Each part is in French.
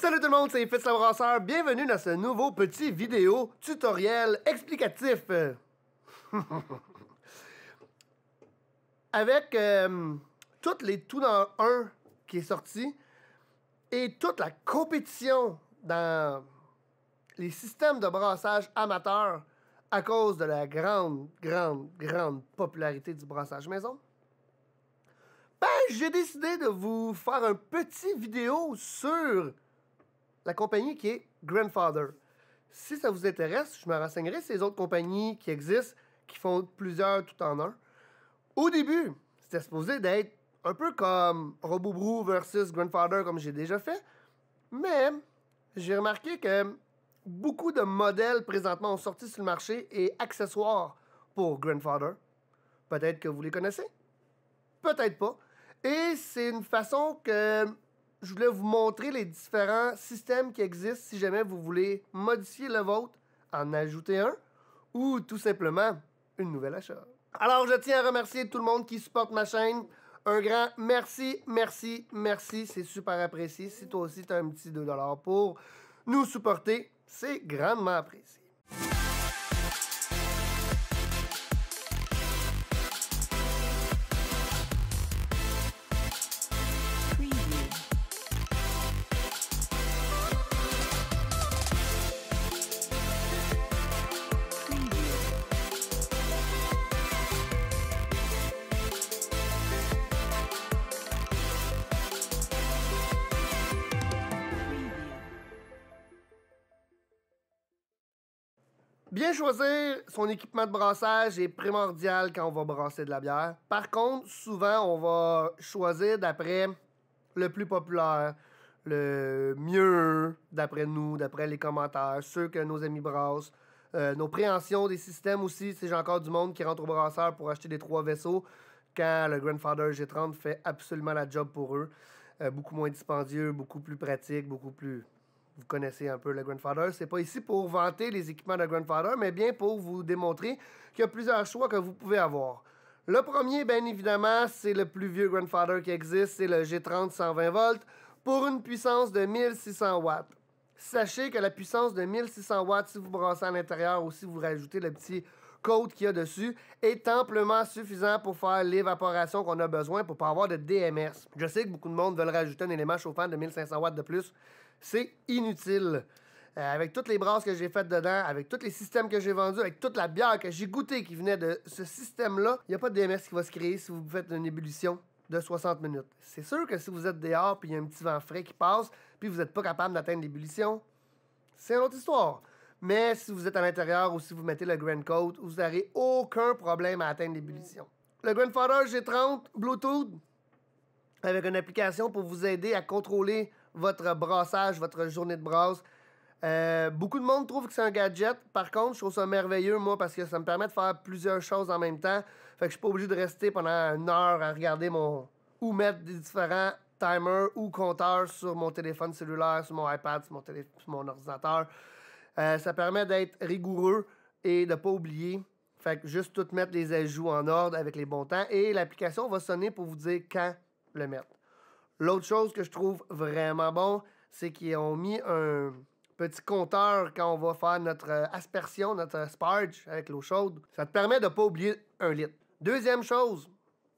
Salut tout le monde, c'est Fitz le Brasseur. Bienvenue dans ce nouveau petit vidéo tutoriel explicatif. Avec tous euh, toutes les tout dans un qui est sorti et toute la compétition dans les systèmes de brassage amateurs à cause de la grande, grande, grande popularité du brassage maison. Ben, j'ai décidé de vous faire un petit vidéo sur la compagnie qui est Grandfather. Si ça vous intéresse, je me renseignerai sur les autres compagnies qui existent, qui font plusieurs tout en un. Au début, c'était supposé d'être un peu comme Robobrew versus Grandfather, comme j'ai déjà fait, mais j'ai remarqué que beaucoup de modèles présentement ont sorti sur le marché et accessoires pour Grandfather. Peut-être que vous les connaissez, peut-être pas. Et c'est une façon que je voulais vous montrer les différents systèmes qui existent si jamais vous voulez modifier le vôtre, en ajouter un ou tout simplement une nouvelle achat. Alors, je tiens à remercier tout le monde qui supporte ma chaîne. Un grand merci, merci, merci. C'est super apprécié. Si toi aussi, tu as un petit 2$ pour nous supporter, c'est grandement apprécié. choisir son équipement de brassage est primordial quand on va brasser de la bière. Par contre, souvent, on va choisir d'après le plus populaire, le mieux, d'après nous, d'après les commentaires, ceux que nos amis brassent. Euh, nos préhensions des systèmes aussi, c'est j'ai encore du monde qui rentre au brasseur pour acheter des trois vaisseaux quand le Grandfather G30 fait absolument la job pour eux. Euh, beaucoup moins dispendieux, beaucoup plus pratique, beaucoup plus vous connaissez un peu le Grandfather. C'est pas ici pour vanter les équipements de Grandfather, mais bien pour vous démontrer qu'il y a plusieurs choix que vous pouvez avoir. Le premier, bien évidemment, c'est le plus vieux Grandfather qui existe, c'est le G30 120 volts pour une puissance de 1600 watts. Sachez que la puissance de 1600 watts, si vous brassez à l'intérieur ou si vous rajoutez le petit code qu'il y a dessus est amplement suffisant pour faire l'évaporation qu'on a besoin pour ne pas avoir de DMS. Je sais que beaucoup de monde veulent rajouter un élément chauffant de 1500 watts de plus. C'est inutile. Euh, avec toutes les brasses que j'ai faites dedans, avec tous les systèmes que j'ai vendus, avec toute la bière que j'ai goûtée qui venait de ce système-là, il n'y a pas de DMS qui va se créer si vous faites une ébullition de 60 minutes. C'est sûr que si vous êtes dehors puis il y a un petit vent frais qui passe, puis vous n'êtes pas capable d'atteindre l'ébullition, c'est une autre histoire. Mais si vous êtes à l'intérieur ou si vous mettez le Grand Coat, vous n'aurez aucun problème à atteindre l'ébullition. Le Grandfather G30 Bluetooth avec une application pour vous aider à contrôler votre brassage, votre journée de brasse. Euh, beaucoup de monde trouve que c'est un gadget. Par contre, je trouve ça merveilleux, moi, parce que ça me permet de faire plusieurs choses en même temps. Fait que je suis pas obligé de rester pendant une heure à regarder mon. ou mettre des différents timers ou compteurs sur mon téléphone cellulaire, sur mon iPad, sur mon, ordinateur. Euh, ça permet d'être rigoureux et de pas oublier. Fait que juste tout mettre les ajouts en ordre avec les bons temps et l'application va sonner pour vous dire quand le mettre. L'autre chose que je trouve vraiment bon, c'est qu'ils ont mis un petit compteur quand on va faire notre euh, aspersion, notre sparge avec l'eau chaude. Ça te permet de ne pas oublier un litre. Deuxième chose,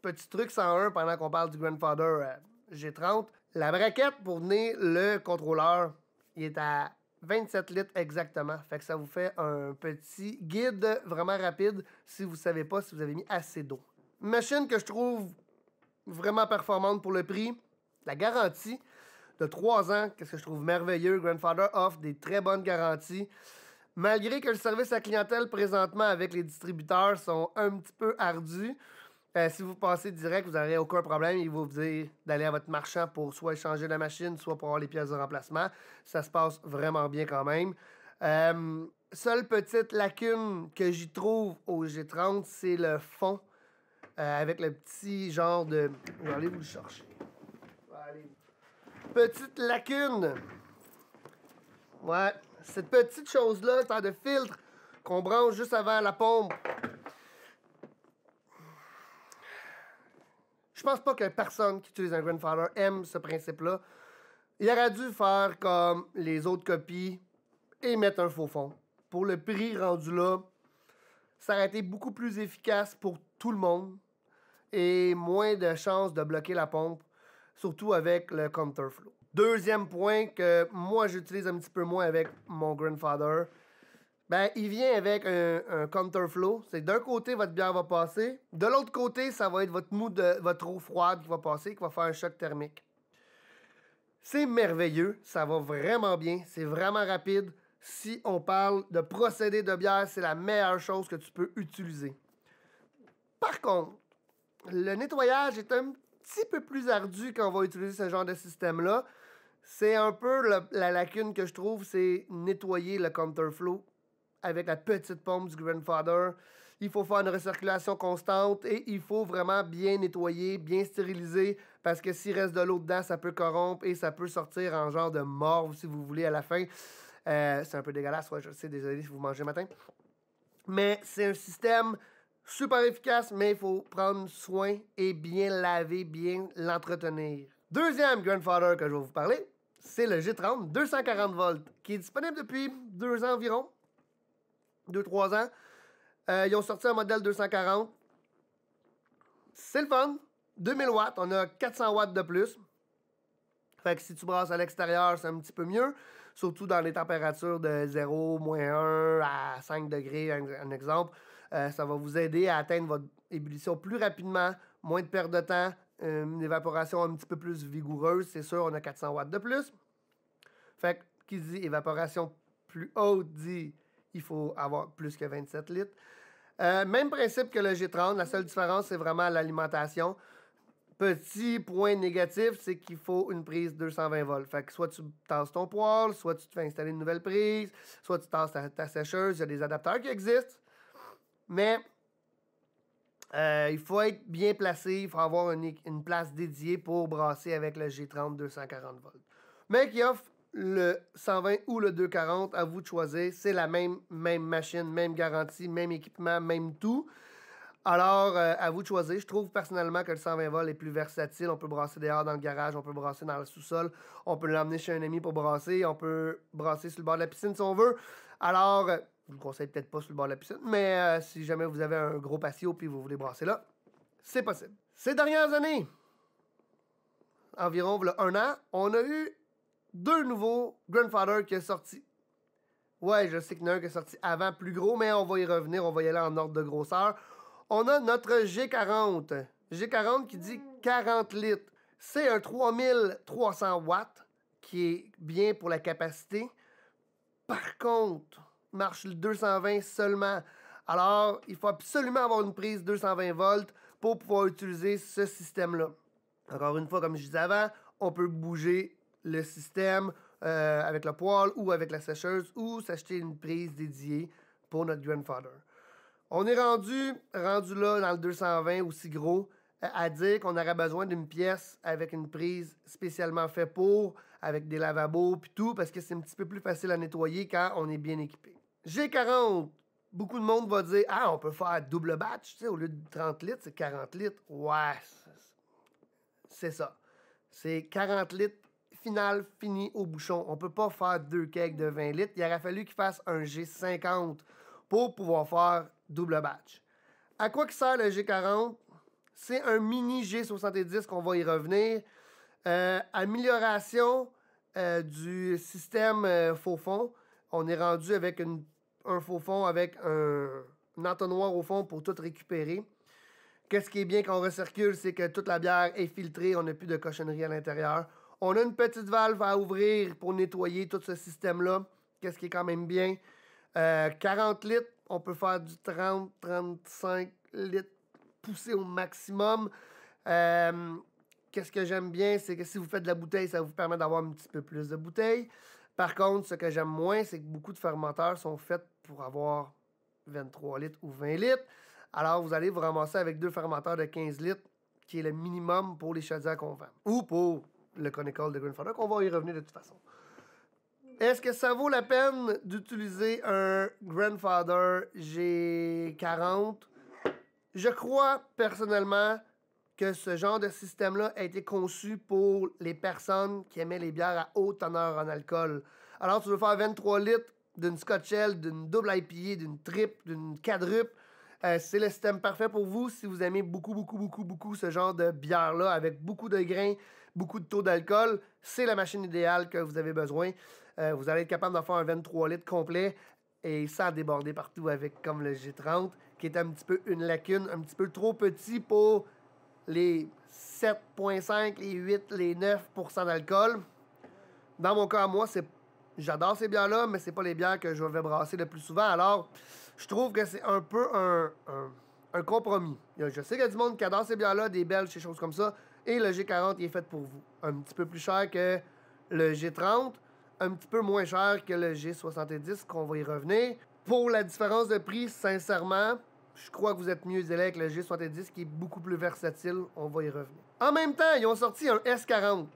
petit truc 101 pendant qu'on parle du Grandfather euh, G30, la braquette pour donner le contrôleur, il est à 27 litres exactement. Fait que ça vous fait un petit guide vraiment rapide si vous ne savez pas si vous avez mis assez d'eau. Machine que je trouve vraiment performante pour le prix la garantie de 3 ans, qu'est-ce que je trouve merveilleux. Grandfather offre des très bonnes garanties. Malgré que le service à clientèle présentement avec les distributeurs sont un petit peu ardus, euh, si vous passez direct, vous n'aurez aucun problème. Ils vous dire d'aller à votre marchand pour soit échanger la machine, soit pour avoir les pièces de remplacement. Ça se passe vraiment bien quand même. Euh, seule petite lacune que j'y trouve au G30, c'est le fond euh, avec le petit genre de. Vous allez vous le chercher petite lacune. Ouais, cette petite chose-là, tas de filtre qu'on branche juste avant la pompe. Je pense pas que personne qui utilise un grandfather aime ce principe-là. Il aurait dû faire comme les autres copies et mettre un faux fond. Pour le prix rendu là, ça aurait été beaucoup plus efficace pour tout le monde et moins de chances de bloquer la pompe surtout avec le counterflow. Deuxième point que moi j'utilise un petit peu moins avec mon grandfather, ben, il vient avec un, un counterflow. C'est d'un côté, votre bière va passer. De l'autre côté, ça va être votre mou de votre eau froide qui va passer, qui va faire un choc thermique. C'est merveilleux. Ça va vraiment bien. C'est vraiment rapide. Si on parle de procédé de bière, c'est la meilleure chose que tu peux utiliser. Par contre, le nettoyage est un petit peu plus ardu quand on va utiliser ce genre de système-là. C'est un peu la lacune que je trouve, c'est nettoyer le counterflow avec la petite pompe du grandfather. Il faut faire une recirculation constante et il faut vraiment bien nettoyer, bien stériliser parce que s'il reste de l'eau dedans, ça peut corrompre et ça peut sortir en genre de morve si vous voulez à la fin. Euh, c'est un peu dégueulasse, je sais, désolé si vous mangez le matin. Mais c'est un système super efficace, mais il faut prendre soin et bien laver, bien l'entretenir. Deuxième grandfather que je vais vous parler, c'est le G30 240 volts, qui est disponible depuis deux ans environ, deux, trois ans. Euh, ils ont sorti un modèle 240. C'est le fun. 2000 watts, on a 400 watts de plus. Fait que si tu brasses à l'extérieur, c'est un petit peu mieux. Surtout dans les températures de 0, moins 1 à 5 degrés, un exemple. Euh, ça va vous aider à atteindre votre ébullition plus rapidement, moins de perte de temps, euh, une évaporation un petit peu plus vigoureuse. C'est sûr, on a 400 watts de plus. Fait que, qui dit évaporation plus haute dit il faut avoir plus que 27 litres. Euh, même principe que le G30, la seule différence, c'est vraiment l'alimentation. Petit point négatif, c'est qu'il faut une prise 220 volts. Fait que soit tu tasses ton poêle, soit tu te fais installer une nouvelle prise, soit tu tasses ta, sécheuse. Il y a des adapteurs qui existent. Mais euh, il faut être bien placé, il faut avoir une, une, place dédiée pour brasser avec le G30 240 volts. Mais qui offre le 120 ou le 240, à vous de choisir. C'est la même, même machine, même garantie, même équipement, même tout. Alors, euh, à vous de choisir. Je trouve personnellement que le 120 volts est plus versatile. On peut brasser dehors dans le garage, on peut brasser dans le sous-sol, on peut l'emmener chez un ami pour brasser, on peut brasser sur le bord de la piscine si on veut. Alors, euh, je vous le conseille peut-être pas sur le bord de la piscine, mais euh, si jamais vous avez un gros patio puis vous voulez brasser là, c'est possible. Ces dernières années, environ un an, on a eu deux nouveaux Grandfather qui est sorti. Ouais, je sais que y qui est sorti avant plus gros, mais on va y revenir, on va y aller en ordre de grosseur. On a notre G40. G40 qui dit 40 litres. C'est un 3300 watts qui est bien pour la capacité. Par contre, marche le 220 seulement. Alors, il faut absolument avoir une prise 220 volts pour pouvoir utiliser ce système-là. Encore une fois, comme je disais avant, on peut bouger le système euh, avec le poêle ou avec la sécheuse ou s'acheter une prise dédiée pour notre grandfather. On est rendu, rendu là dans le 220 aussi gros à dire qu'on aurait besoin d'une pièce avec une prise spécialement faite pour, avec des lavabos et tout, parce que c'est un petit peu plus facile à nettoyer quand on est bien équipé. G40, beaucoup de monde va dire Ah, on peut faire double batch, tu au lieu de 30 litres, c'est 40 litres. Ouais, c'est ça. C'est 40 litres final fini au bouchon. On ne peut pas faire deux cakes de 20 litres. Il aurait fallu qu'il fasse un G50 pour pouvoir faire double batch. À quoi que sert le G40? C'est un mini G70 qu'on va y revenir. Euh, amélioration euh, du système euh, faux fond on est rendu avec un faux fond, avec un, entonnoir au fond pour tout récupérer. Qu'est-ce qui est bien quand on recircule, c'est que toute la bière est filtrée, on n'a plus de cochonnerie à l'intérieur. On a une petite valve à ouvrir pour nettoyer tout ce système-là, qu'est-ce qui est quand même bien. 40 euh, litres, on peut faire du 30, 35 litres poussé au maximum. Euh, qu'est-ce que j'aime bien, c'est que si vous faites de la bouteille, ça vous permet d'avoir un petit peu plus de bouteilles. Par contre, ce que j'aime moins, c'est que beaucoup de fermenteurs sont faits pour avoir 23 litres ou 20 litres. Alors, vous allez vous ramasser avec deux fermenteurs de 15 litres, qui est le minimum pour les chaudières qu'on vend. Ou pour le conical de Grandfather, qu'on va y revenir de toute façon. Est-ce que ça vaut la peine d'utiliser un Grandfather G40? Je crois personnellement que ce genre de système-là a été conçu pour les personnes qui aimaient les bières à haute teneur en alcool. Alors, tu veux faire 23 litres d'une Scotchelle, d'une double IPA, d'une triple, d'une quadruple. Euh, c'est le système parfait pour vous si vous aimez beaucoup, beaucoup, beaucoup, beaucoup ce genre de bière-là avec beaucoup de grains, beaucoup de taux d'alcool. C'est la machine idéale que vous avez besoin. Euh, vous allez être capable d'en faire un 23 litres complet et ça a débordé partout avec comme le G30, qui est un petit peu une lacune, un petit peu trop petit pour les 7,5, les 8, les 9 d'alcool. Dans mon cas, moi, c'est j'adore ces bières-là, mais c'est pas les bières que je vais brasser le plus souvent. Alors, je trouve que c'est un peu un, compromis. Je sais qu'il y a du monde qui adore ces bières-là, des belles, des choses comme ça. Et le G40 il est fait pour vous. Un petit peu plus cher que le G30, un petit peu moins cher que le G70, qu'on va y revenir. Pour la différence de prix, sincèrement, je crois que vous êtes mieux élèves avec le G70 qui est beaucoup plus versatile. On va y revenir. En même temps, ils ont sorti un S40.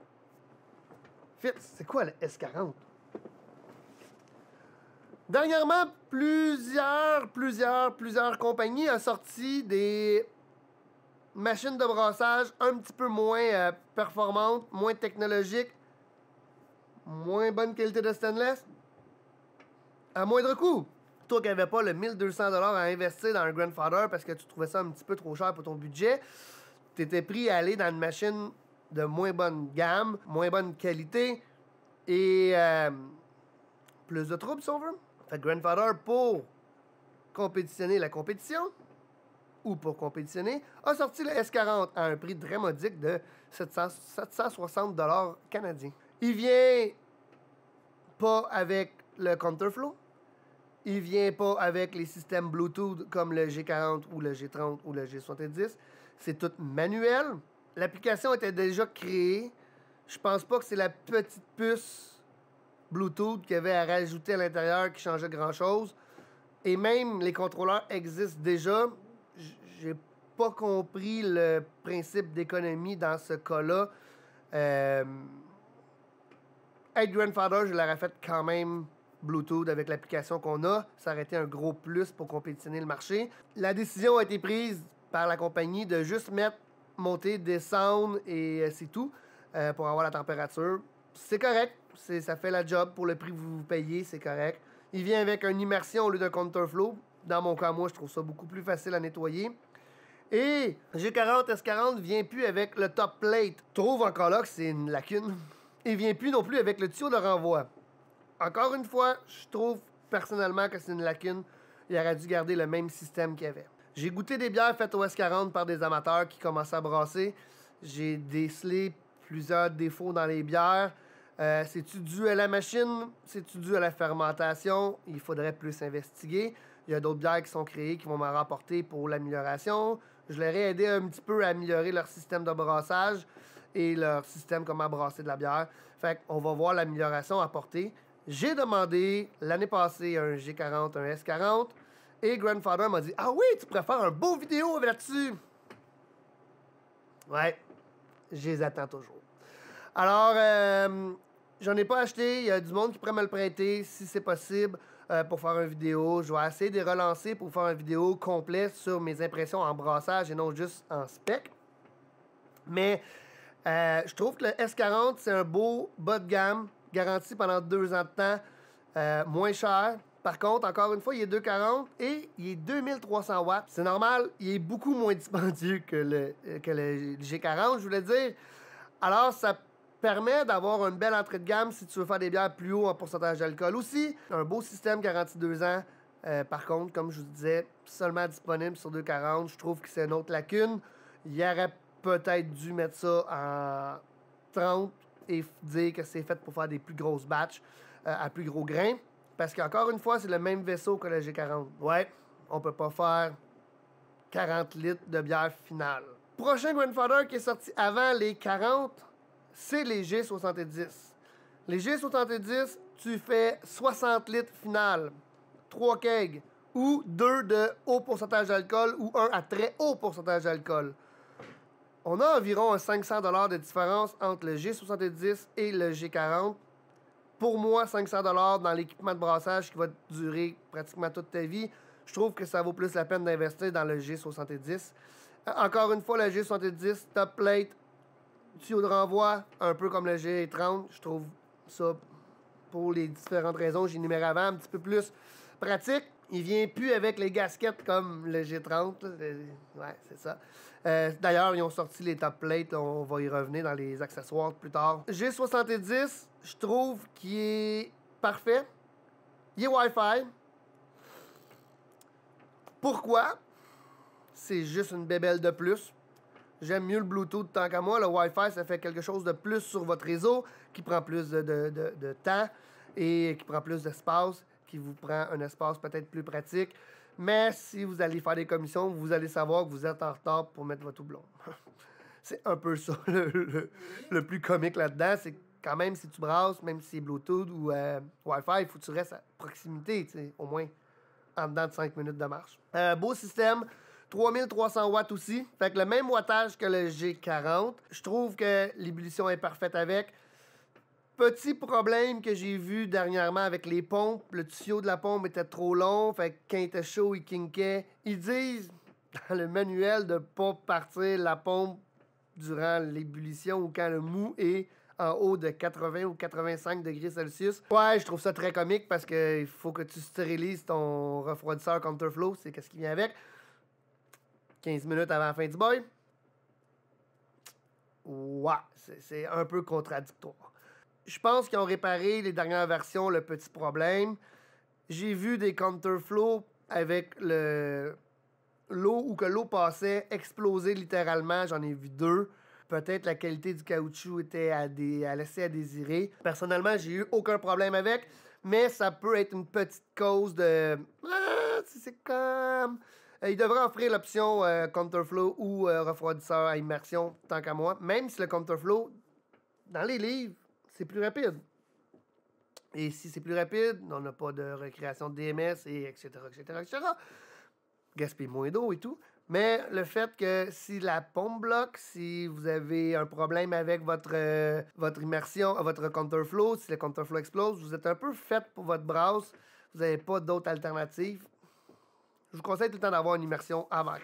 Fitz, c'est quoi le S40? Dernièrement, plusieurs, plusieurs, plusieurs compagnies ont sorti des machines de brassage un petit peu moins euh, performantes, moins technologiques, moins bonne qualité de stainless, à moindre coût toi qui n'avais pas le 1200 à investir dans un grandfather parce que tu trouvais ça un petit peu trop cher pour ton budget, tu étais pris à aller dans une machine de moins bonne gamme, moins bonne qualité et euh, plus de troubles, si on veut. Fait grandfather, pour compétitionner la compétition, ou pour compétitionner, a sorti le S40 à un prix très de 760 canadiens. Il vient pas avec le counterflow, il vient pas avec les systèmes Bluetooth comme le G40 ou le G30 ou le G70. C'est tout manuel. L'application était déjà créée. Je pense pas que c'est la petite puce Bluetooth qu'il y avait à rajouter à l'intérieur qui changeait grand-chose. Et même les contrôleurs existent déjà. J'ai pas compris le principe d'économie dans ce cas-là. Euh, grandfather, je l'aurais fait quand même Bluetooth avec l'application qu'on a. Ça aurait été un gros plus pour compétitionner le marché. La décision a été prise par la compagnie de juste mettre monter, descendre et euh, c'est tout euh, pour avoir la température. C'est correct, ça fait la job pour le prix que vous payez, c'est correct. Il vient avec une immersion au lieu d'un counterflow. Dans mon cas, moi, je trouve ça beaucoup plus facile à nettoyer. Et G40 S40 vient plus avec le top plate. Trouve encore là que c'est une lacune. Il vient plus non plus avec le tuyau de renvoi. Encore une fois, je trouve personnellement que c'est une lacune. Il aurait dû garder le même système qu'il y avait. J'ai goûté des bières faites au S40 par des amateurs qui commençaient à brasser. J'ai décelé plusieurs défauts dans les bières. Euh, c'est-tu dû à la machine? C'est-tu dû à la fermentation? Il faudrait plus investiguer. Il y a d'autres bières qui sont créées qui vont me rapporter pour l'amélioration. Je leur ai aidé un petit peu à améliorer leur système de brassage et leur système comment brasser de la bière. Fait qu'on va voir l'amélioration apportée. J'ai demandé l'année passée un G40, un S40, et Grandfather m'a dit Ah oui, tu pourrais faire un beau vidéo là-dessus. Ouais, je les attends toujours. Alors, je euh, j'en ai pas acheté. Il y a du monde qui pourrait me le prêter si c'est possible euh, pour faire une vidéo. Je vais essayer de relancer pour faire une vidéo complète sur mes impressions en brassage et non juste en spec. Mais euh, je trouve que le S40, c'est un beau bas de gamme garantie pendant deux ans de temps, euh, moins cher. Par contre, encore une fois, il est 2,40 et il est 2300 watts. C'est normal, il est beaucoup moins dispendieux que le, que le G40, je voulais dire. Alors, ça permet d'avoir une belle entrée de gamme si tu veux faire des bières plus haut en pourcentage d'alcool aussi. Un beau système garanti deux ans. Euh, par contre, comme je vous disais, seulement disponible sur 2,40. Je trouve que c'est une autre lacune. Il aurait peut-être dû mettre ça en 30 et dire que c'est fait pour faire des plus grosses batches euh, à plus gros grains. Parce qu'encore une fois, c'est le même vaisseau que le G40. Ouais, on peut pas faire 40 litres de bière finale. Prochain Grandfather qui est sorti avant les 40, c'est les G70. Les G70, tu fais 60 litres final 3 kegs, ou 2 de haut pourcentage d'alcool, ou 1 à très haut pourcentage d'alcool. On a environ 500 dollars de différence entre le G70 et le G40. Pour moi, 500 dollars dans l'équipement de brassage qui va durer pratiquement toute ta vie, je trouve que ça vaut plus la peine d'investir dans le G70. Euh, encore une fois, le G70 top plate, tuyau de renvoi, un peu comme le G30. Je trouve ça, pour les différentes raisons que numérées avant, un petit peu plus pratique il vient plus avec les gasquettes comme le G30. Ouais, c'est ça. Euh, d'ailleurs, ils ont sorti les top plates. On va y revenir dans les accessoires plus tard. G70, je trouve qu'il est parfait. Il est Wi-Fi. Pourquoi? C'est juste une bébelle de plus. J'aime mieux le Bluetooth tant qu'à moi. Le Wi-Fi, ça fait quelque chose de plus sur votre réseau qui prend plus de temps et qui prend plus d'espace qui vous prend un espace peut-être plus pratique. Mais si vous allez faire des commissions, vous allez savoir que vous êtes en retard pour mettre votre houblon. c'est un peu ça le, le, plus comique là-dedans. C'est quand même si tu brasses, même si c'est Bluetooth ou euh, Wi-Fi, il faut que tu restes à proximité, au moins en dedans de 5 minutes de marche. Euh, beau système. 3300 watts aussi. Fait que le même wattage que le G40. Je trouve que l'ébullition est parfaite avec. Petit problème que j'ai vu dernièrement avec les pompes. Le tuyau de la pompe était trop long, fait que quand il était chaud, il Ils disent dans le manuel de ne pas partir la pompe durant l'ébullition ou quand le mou est en haut de 80 ou 85 degrés Celsius. Ouais, je trouve ça très comique parce que il faut que tu stérilises ton refroidisseur Counterflow, c'est qu'est-ce qui vient avec. 15 minutes avant la fin du boy. Ouais, c'est un peu contradictoire je pense qu'ils ont réparé les dernières versions le petit problème. J'ai vu des counterflows avec le l'eau ou que l'eau passait exploser littéralement. J'en ai vu deux. Peut-être la qualité du caoutchouc était à, des, laisser à désirer. Personnellement, j'ai eu aucun problème avec, mais ça peut être une petite cause de. Ah, c'est comme. Euh, Ils devraient offrir l'option euh, counterflow ou euh, refroidisseur à immersion, tant qu'à moi, même si le counterflow, dans les livres, c'est plus rapide. Et si c'est plus rapide, on n'a pas de récréation de DMS, et etc., etc., etc. Gaspiller moins d'eau et tout. Mais le fait que si la pompe bloque, si vous avez un problème avec votre, euh, votre immersion, euh, votre counterflow, si le counterflow explose, vous êtes un peu fait pour votre brasse. Vous n'avez pas d'autres alternatives. Je vous conseille tout le temps d'avoir une immersion avant.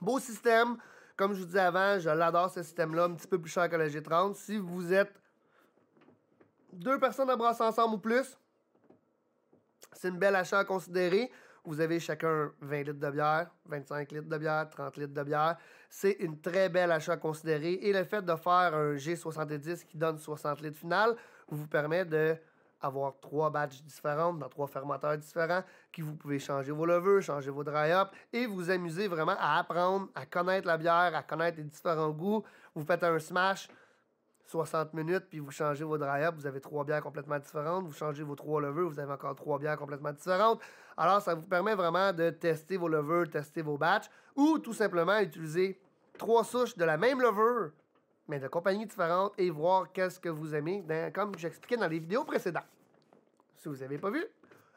Beau système. Comme je vous disais avant, je l'adore ce système-là, un petit peu plus cher que le G30. Si vous êtes deux personnes à brasser ensemble ou plus, c'est une belle achat à considérer. Vous avez chacun 20 litres de bière, 25 litres de bière, 30 litres de bière. C'est une très belle achat à considérer. Et le fait de faire un G70 qui donne 60 litres final vous permet d'avoir trois badges différentes dans trois fermateurs différents qui vous pouvez changer vos levures, changer vos dry-up et vous amuser vraiment à apprendre, à connaître la bière, à connaître les différents goûts. Vous faites un smash, 60 minutes, puis vous changez vos dry vous avez trois bières complètement différentes. Vous changez vos trois levures, vous avez encore trois bières complètement différentes. Alors, ça vous permet vraiment de tester vos levures, tester vos batchs, ou tout simplement utiliser trois souches de la même levure, mais de compagnies différentes, et voir qu'est-ce que vous aimez, comme j'expliquais dans les vidéos précédentes. Si vous n'avez pas vu,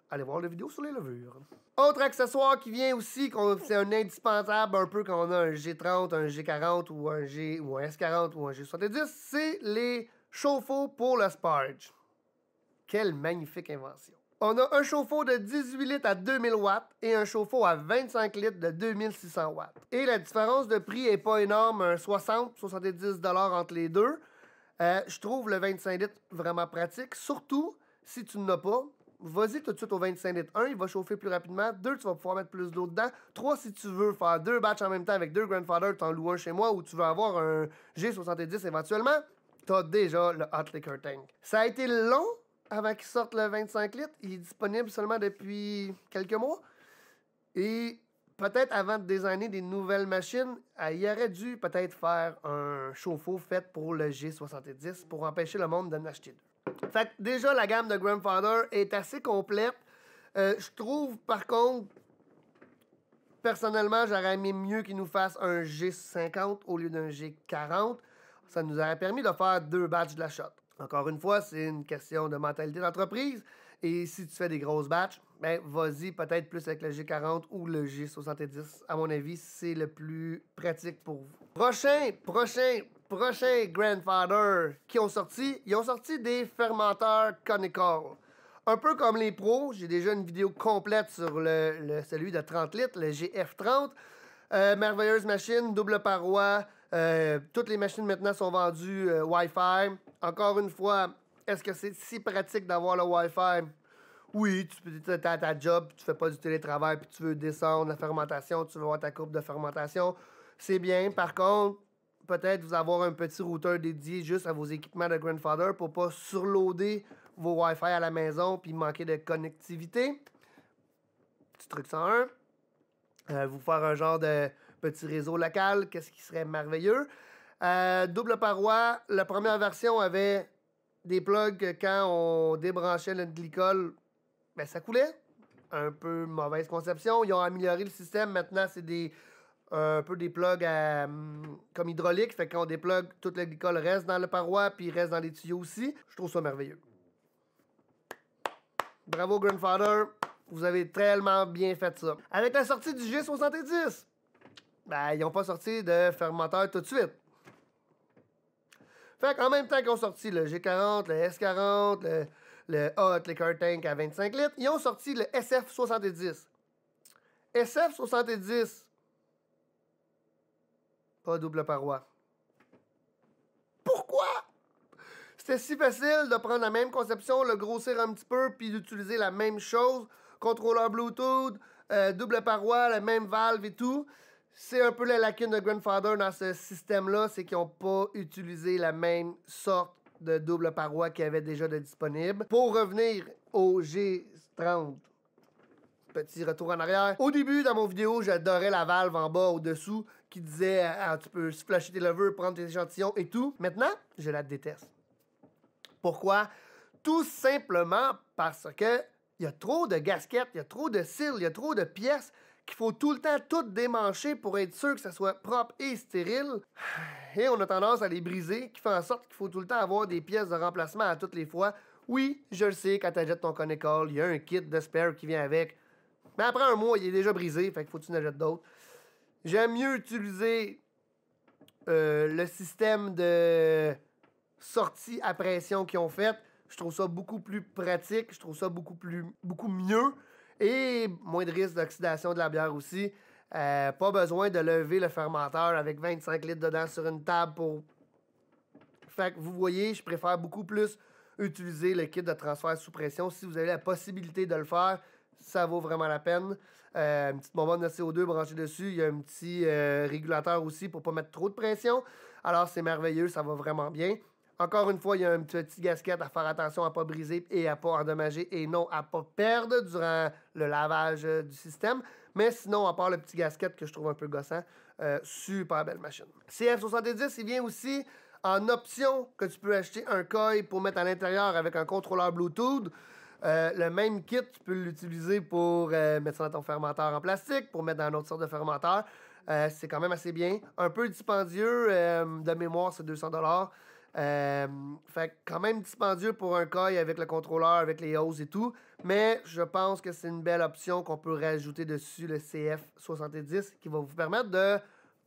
allez voir la vidéo sur les levures. Autre accessoire qui vient aussi, c'est un indispensable un peu quand on a un G30, un G40 ou un, G, ou S40 ou un G70, c'est les chauffe-eau pour le sparge. Quelle magnifique invention. On a un chauffe-eau de 18 litres à 2000 watts et un chauffe-eau à 25 litres de 2600 watts. Et la différence de prix n'est pas énorme, un 60-70 entre les deux. Euh, je trouve le 25 litres vraiment pratique, surtout si tu n'as pas vas-y tout de suite au 25 litres. Un, il va chauffer plus rapidement. Deux, tu vas pouvoir mettre plus d'eau dedans. Trois, si tu veux faire deux batchs en même temps avec deux Grandfather, t'en loues un chez moi ou tu veux avoir un G70 éventuellement, t'as déjà le Hot Liquor Tank. Ça a été long avant qu'il sorte le 25 litres. Il est disponible seulement depuis quelques mois. Et peut-être avant de designer des nouvelles machines, ah, il aurait dû peut-être faire un chauffe-eau fait pour le G70 pour empêcher le monde d'en acheter deux. Fait que déjà, la gamme de Grandfather est assez complète. Euh, je trouve, par contre, personnellement, j'aurais aimé mieux qu'ils nous fassent un G50 au lieu d'un G40. Ça nous aurait permis de faire deux batchs de la shot. Encore une fois, c'est une question de mentalité d'entreprise. Et si tu fais des grosses batches, ben vas-y peut-être plus avec le G40 ou le G70. À mon avis, c'est le plus pratique pour vous. Prochain, prochain Prochain grandfather qui ont sorti, ils ont sorti des fermenteurs conical. Un peu comme les pros, j'ai déjà une vidéo complète sur le, celui de 30 litres, le GF30. Euh, merveilleuse machine, double paroi. Euh, toutes les machines maintenant sont vendues euh, Wi-Fi. Encore une fois, est-ce que c'est si pratique d'avoir le Wi-Fi? Oui, tu peux à ta job, tu fais pas du télétravail, puis tu veux descendre la fermentation, tu veux avoir ta courbe de fermentation. C'est bien. Par contre, peut-être vous avoir un petit routeur dédié juste à vos équipements de Grandfather pour pas surloader vos Wi-Fi à la maison puis manquer de connectivité. Petit truc 101. Euh, vous faire un genre de petit réseau local, qu'est-ce qui serait merveilleux. Euh, double paroi, la première version avait des plugs que quand on débranchait le glycol, ben ça coulait. Un peu mauvaise conception. Ils ont amélioré le système. Maintenant, c'est des un peu des plugs euh, comme hydraulique Fait que quand on déplugue, toute l'agricole reste dans le paroi, puis reste dans les tuyaux aussi. Je trouve ça merveilleux. Bravo, Grandfather. Vous avez tellement bien fait ça. Avec la sortie du G70, ben, ils n'ont pas sorti de fermenteur tout de suite. Fait qu'en même temps qu'ils ont sorti le G40, le S40, le, Hot, liquor tank à 25 litres, ils ont sorti le SF70. SF70, pas double paroi. Pourquoi? C'était si facile de prendre la même conception, le grossir un petit peu, puis d'utiliser la même chose. Contrôleur Bluetooth, euh, double paroi, la même valve et tout. C'est un peu la lacune de Grandfather dans ce système-là, c'est qu'ils n'ont pas utilisé la même sorte de double paroi qu'il y avait déjà de disponible. Pour revenir au G30, petit retour en arrière. Au début, dans mon vidéo, j'adorais la valve en bas au-dessous qui disait ah, ah, tu peux flasher tes levures, prendre tes échantillons et tout. Maintenant, je la déteste. Pourquoi? Tout simplement parce que il y a trop de gasquettes, il y a trop de cils, il y a trop de pièces qu'il faut tout le temps toutes démancher pour être sûr que ça soit propre et stérile. Et on a tendance à les briser, qui fait en sorte qu'il faut tout le temps avoir des pièces de remplacement à toutes les fois. Oui, je le sais, quand tu t'achètes ton conne-école, il y a un kit de spare qui vient avec. Mais après un mois, il est déjà brisé, fait qu'il faut que tu en jettes d'autres. J'aime mieux utiliser euh, le système de sortie à pression qu'ils ont fait. Je trouve ça beaucoup plus pratique. Je trouve ça beaucoup, plus, beaucoup mieux. Et moins de risque d'oxydation de la bière aussi. Euh, pas besoin de lever le fermenteur avec 25 litres dedans sur une table pour. Fait que vous voyez, je préfère beaucoup plus utiliser le kit de transfert sous pression si vous avez la possibilité de le faire ça vaut vraiment la peine. Euh, une petite bonbonne de CO2 branchée dessus. Il y a un petit euh, régulateur aussi pour pas mettre trop de pression. Alors, c'est merveilleux, ça va vraiment bien. Encore une fois, il y a une petite gasket à faire attention à ne pas briser et à ne pas endommager et non à ne pas perdre durant le lavage euh, du système. Mais sinon, à part le petit gasket que je trouve un peu gossant, super belle machine. CF70, il vient aussi en option que tu peux acheter un coil pour mettre à l'intérieur avec un contrôleur Bluetooth. Euh, le même kit, tu peux l'utiliser pour euh, mettre ça dans ton fermenteur en plastique, pour mettre dans une autre sorte de fermenteur. Euh, c'est quand même assez bien. Un peu dispendieux, de mémoire, c'est 200 dollars. fait quand même dispendieux pour un coil avec le contrôleur, avec les hausses et tout. Mais je pense que c'est une belle option qu'on peut rajouter dessus le CF70 qui va vous permettre de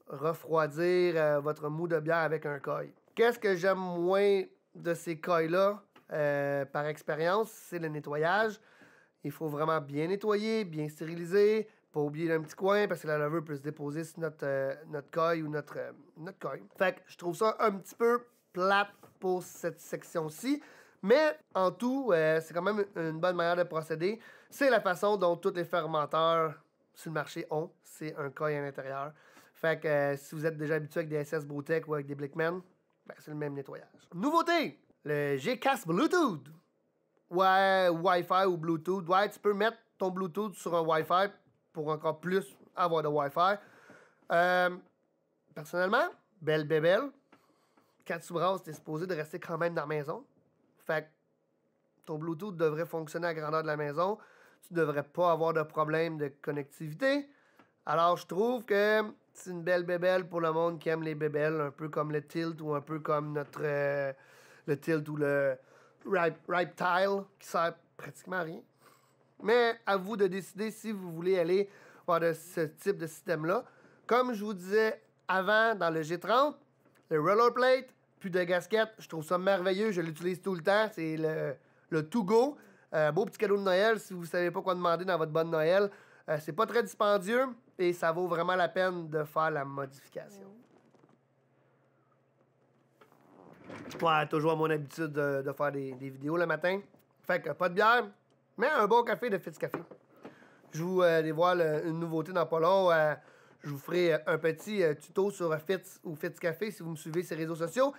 refroidir votre mou de bière avec un coil. Qu'est-ce que j'aime moins de ces coils là euh, par expérience, c'est le nettoyage. Il faut vraiment bien nettoyer, bien stériliser, pas oublier un petit coin parce que la laveuse peut se déposer sur notre, euh, notre coil ou notre, euh, notre coil. Fait que je trouve ça un petit peu plate pour cette section-ci. Mais en tout, c'est quand même une bonne manière de procéder. C'est la façon dont tous les fermenteurs sur le marché ont. C'est un coil à l'intérieur. Fait que si vous êtes déjà habitué avec des SS Brotech ou avec des Blickman, ben, c'est le même nettoyage. Nouveauté! le GKS Bluetooth. Ouais, Wi-Fi ou Bluetooth. Ouais, tu peux mettre ton Bluetooth sur un Wi-Fi pour encore plus avoir de Wi-Fi. Euh, personnellement, belle bébelle. Quand tu brasses, t'es supposé de rester quand même dans la maison. Fait que ton Bluetooth devrait fonctionner à grandeur de la maison. Tu devrais pas avoir de problème de connectivité. Alors, je trouve que c'est une belle bébelle pour le monde qui aime les bébelles, un peu comme le tilt ou un peu comme notre. Euh, le tilt ou le ripe, tile qui sert pratiquement à rien. Mais à vous de décider si vous voulez aller voir ce type de système-là. Comme je vous disais avant dans le G30, le roller plate, plus de gasquette, je trouve ça merveilleux, je l'utilise tout le temps, c'est le, le to go. Euh, beau petit cadeau de Noël si vous ne savez pas quoi demander dans votre bonne Noël. Euh, c'est pas très dispendieux et ça vaut vraiment la peine de faire la modification. Ouais, toujours à mon habitude de, faire des, vidéos le matin. Fait que pas de bière, mais un bon café de Fitzcafé. Je vous dévoile euh, une nouveauté dans pas long. Euh, je vous ferai euh, un petit tuto sur Fitz ou Fitzcafé si vous me suivez sur les réseaux sociaux.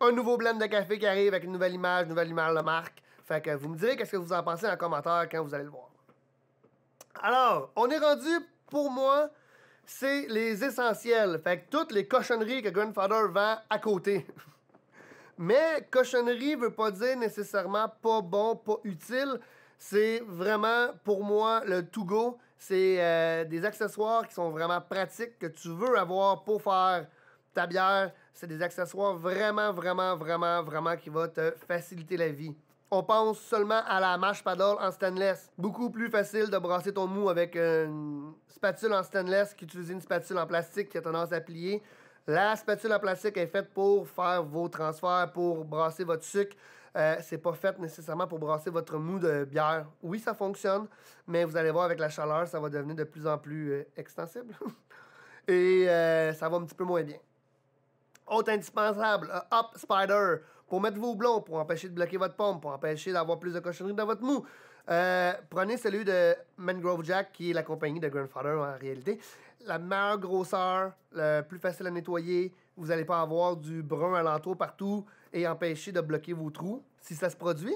Un nouveau blend de café qui arrive avec une nouvelle image, une nouvelle image de marque. Fait que vous me direz qu'est-ce que vous en pensez en commentaire quand vous allez le voir. Alors, on est rendu, pour moi, c'est les essentiels. Fait que toutes les cochonneries que Grandfather vend à côté. Mais cochonnerie veut pas dire nécessairement pas bon, pas utile. C'est vraiment, pour moi, le to-go. C'est euh, des accessoires qui sont vraiment pratiques que tu veux avoir pour faire ta bière. C'est des accessoires vraiment, vraiment, vraiment, vraiment qui vont te faciliter la vie. On pense seulement à la mâche paddle en stainless. Beaucoup plus facile de brasser ton mou avec une spatule en stainless qu'utiliser une spatule en plastique qui a tendance à plier. La spatule en plastique est faite pour faire vos transferts, pour brasser votre sucre. Euh, c'est pas fait nécessairement pour brasser votre mou de bière. Oui, ça fonctionne, mais vous allez voir avec la chaleur, ça va devenir de plus en plus euh, extensible. Et euh, ça va un petit peu moins bien. Autre indispensable, Hop Spider, pour mettre vos blonds, pour empêcher de bloquer votre pompe, pour empêcher d'avoir plus de cochonneries dans votre mou. Euh, prenez celui de Mangrove Jack, qui est la compagnie de Grandfather en réalité. La meilleure grosseur, le plus facile à nettoyer. Vous n'allez pas avoir du brun à alentour partout et empêcher de bloquer vos trous. Si ça se produit,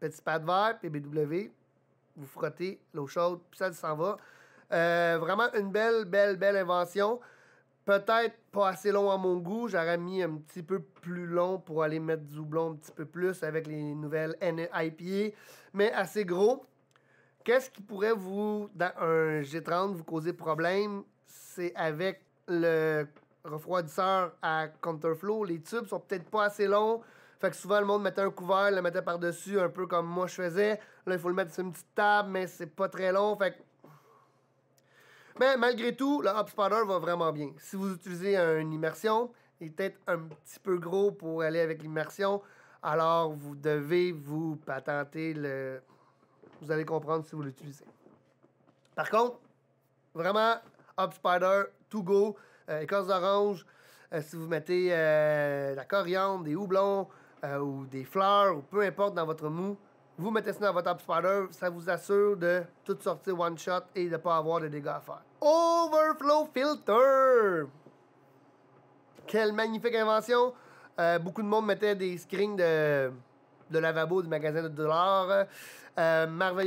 petit pad vert, PBW, vous frottez l'eau chaude, puis ça s'en va. Euh, vraiment une belle, belle, belle invention peut-être pas assez long à mon goût. J'aurais mis un petit peu plus long pour aller mettre du houblon un petit peu plus avec les nouvelles NEIPA, mais assez gros. Qu'est-ce qui pourrait vous, dans un G30, vous causer problème? C'est avec le refroidisseur à counterflow. Les tubes sont peut-être pas assez longs. Fait que souvent, le monde mettait un couvert, le mettait par-dessus, un peu comme moi je faisais. Là, il faut le mettre sur une petite table, mais c'est pas très long. Fait mais malgré tout, le Spider va vraiment bien. Si vous utilisez une immersion, il est peut-être un petit peu gros pour aller avec l'immersion. Alors, vous devez vous patenter le. Vous allez comprendre si vous l'utilisez. Par contre, vraiment, Spider tout go, euh, écorce d'orange. Euh, si vous mettez de euh, la coriandre, des houblons ou des fleurs ou peu importe dans votre mou, vous mettez ça dans votre spider, ça vous assure de tout sortir one shot et de ne pas avoir de dégâts à faire. Overflow Filter! Quelle magnifique invention! Euh, beaucoup de monde mettait des screens de, lavabo du magasin de dollars. Euh,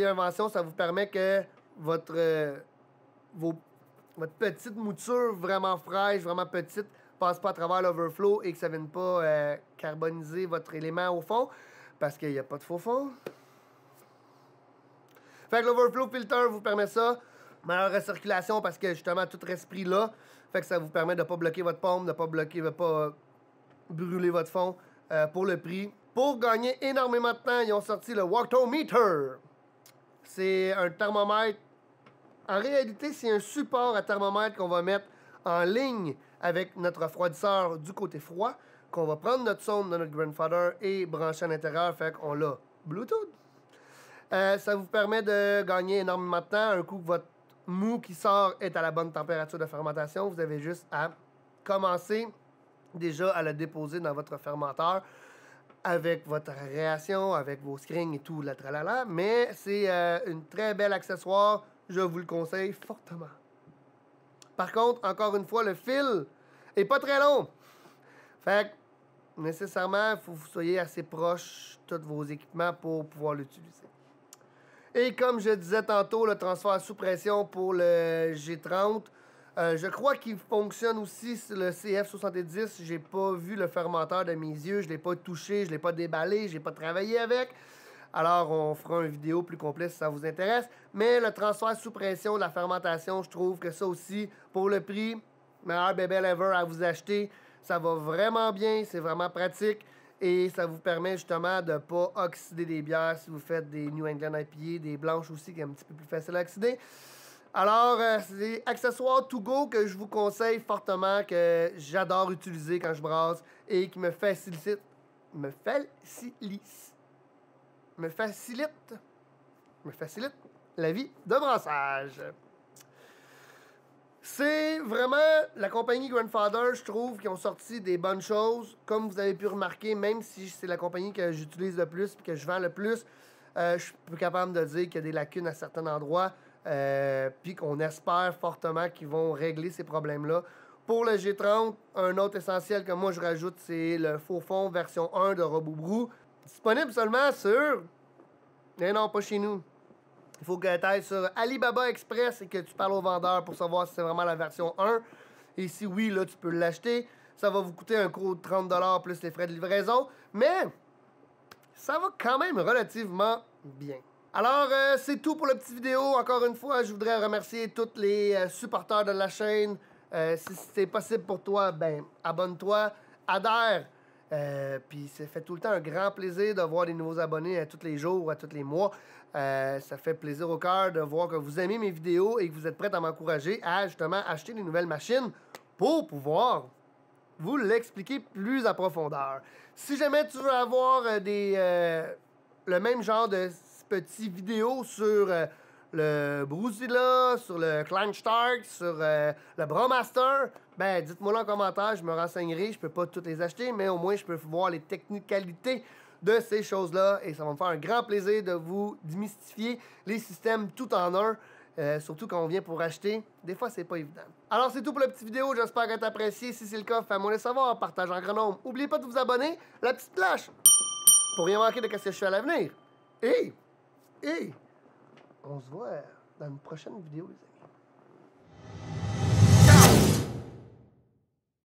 invention, ça vous permet que votre, euh, votre petite mouture vraiment fraîche, vraiment petite, passe pas à travers l'overflow et que ça ne vienne pas euh, carboniser votre élément au fond parce qu'il n'y a pas de faux fond. Back que l'overflow filter vous permet ça. Meilleure recirculation parce que justement tout respire là. Fait que ça vous permet de pas bloquer votre pompe, de pas bloquer, de pas euh, brûler votre fond euh, pour le prix. Pour gagner énormément de temps, ils ont sorti le Meter. C'est un thermomètre. En réalité, c'est un support à thermomètre qu'on va mettre en ligne avec notre refroidisseur du côté froid, qu'on va prendre notre sonde de notre grandfather et brancher à l'intérieur. Fait qu'on l'a Bluetooth. Euh, ça vous permet de gagner énormément de temps. Un coup que votre mou qui sort est à la bonne température de fermentation, vous avez juste à commencer déjà à le déposer dans votre fermenteur avec votre réaction, avec vos screens et tout, la tralala. Mais c'est un euh, une très bel accessoire. Je vous le conseille fortement. Par contre, encore une fois, le fil est pas très long. Fait que, nécessairement, il faut que vous soyez assez proche de tous vos équipements pour pouvoir l'utiliser. Et comme je disais tantôt, le transfert sous pression pour le G30. Euh, je crois qu'il fonctionne aussi le CF70. J'ai pas vu le fermenteur de mes yeux. Je l'ai pas touché, je l'ai pas déballé, j'ai pas travaillé avec. Alors, on fera une vidéo plus complète si ça vous intéresse. Mais le transfert sous pression de la fermentation, je trouve que ça aussi, pour le prix, meilleur bébé ever à vous acheter. Ça va vraiment bien, c'est vraiment pratique. Et ça vous permet justement de ne pas oxyder des bières si vous faites des New England IPA, des blanches aussi, qui est un petit peu plus facile à oxyder. Alors, c'est euh, c'est accessoire to go que je vous conseille fortement, que j'adore utiliser quand je brasse et qui me facilite. Me facilite. Me facilite. Me facilite la vie de brassage. C'est vraiment la compagnie Grandfather, je trouve, qui ont sorti des bonnes choses. Comme vous avez pu remarquer, même si c'est la compagnie que j'utilise le plus et que je vends le plus, euh, je suis plus capable de dire qu'il y a des lacunes à certains endroits, euh, puis qu'on espère fortement qu'ils vont régler ces problèmes-là. Pour le G30, un autre essentiel que moi je rajoute, c'est le faux fond version 1 de Robobrew. disponible seulement sur... Mais eh non, pas chez nous. Il faut que tu ailles sur Alibaba Express et que tu parles au vendeur pour savoir si c'est vraiment la version 1. Et si oui, là, tu peux l'acheter. Ça va vous coûter un gros de 30$ plus les frais de livraison. Mais ça va quand même relativement bien. Alors, euh, c'est tout pour la petite vidéo. Encore une fois, je voudrais remercier tous les euh, supporters de la chaîne. Euh, si c'est possible pour toi, ben abonne-toi, adhère euh, puis ça fait tout le temps un grand plaisir de voir des nouveaux abonnés à euh, tous les jours, à euh, tous les mois. ça fait plaisir au cœur de voir que vous aimez mes vidéos et que vous êtes prêts à m'encourager à justement acheter des nouvelles machines pour pouvoir vous l'expliquer plus à profondeur. Si jamais tu veux avoir des, le même genre de petites vidéos sur le Brusilla, sur le Clan Stark, sur euh, le Bromaster, ben dites-moi en commentaire, je me renseignerai. Je peux pas toutes les acheter, mais au moins je peux voir les techniques, technicalités de ces choses-là. Et ça va me faire un grand plaisir de vous démystifier les systèmes tout en un. Euh, surtout quand on vient pour acheter, des fois c'est pas évident. Alors c'est tout pour la petite vidéo, j'espère que t'as apprécié. Si c'est le cas, fais-moi le savoir, partage en grand nombre. Oubliez pas de vous abonner, la petite cloche, pour rien manquer de ce que je fais à l'avenir. Et, et... On se voit dans une prochaine vidéo,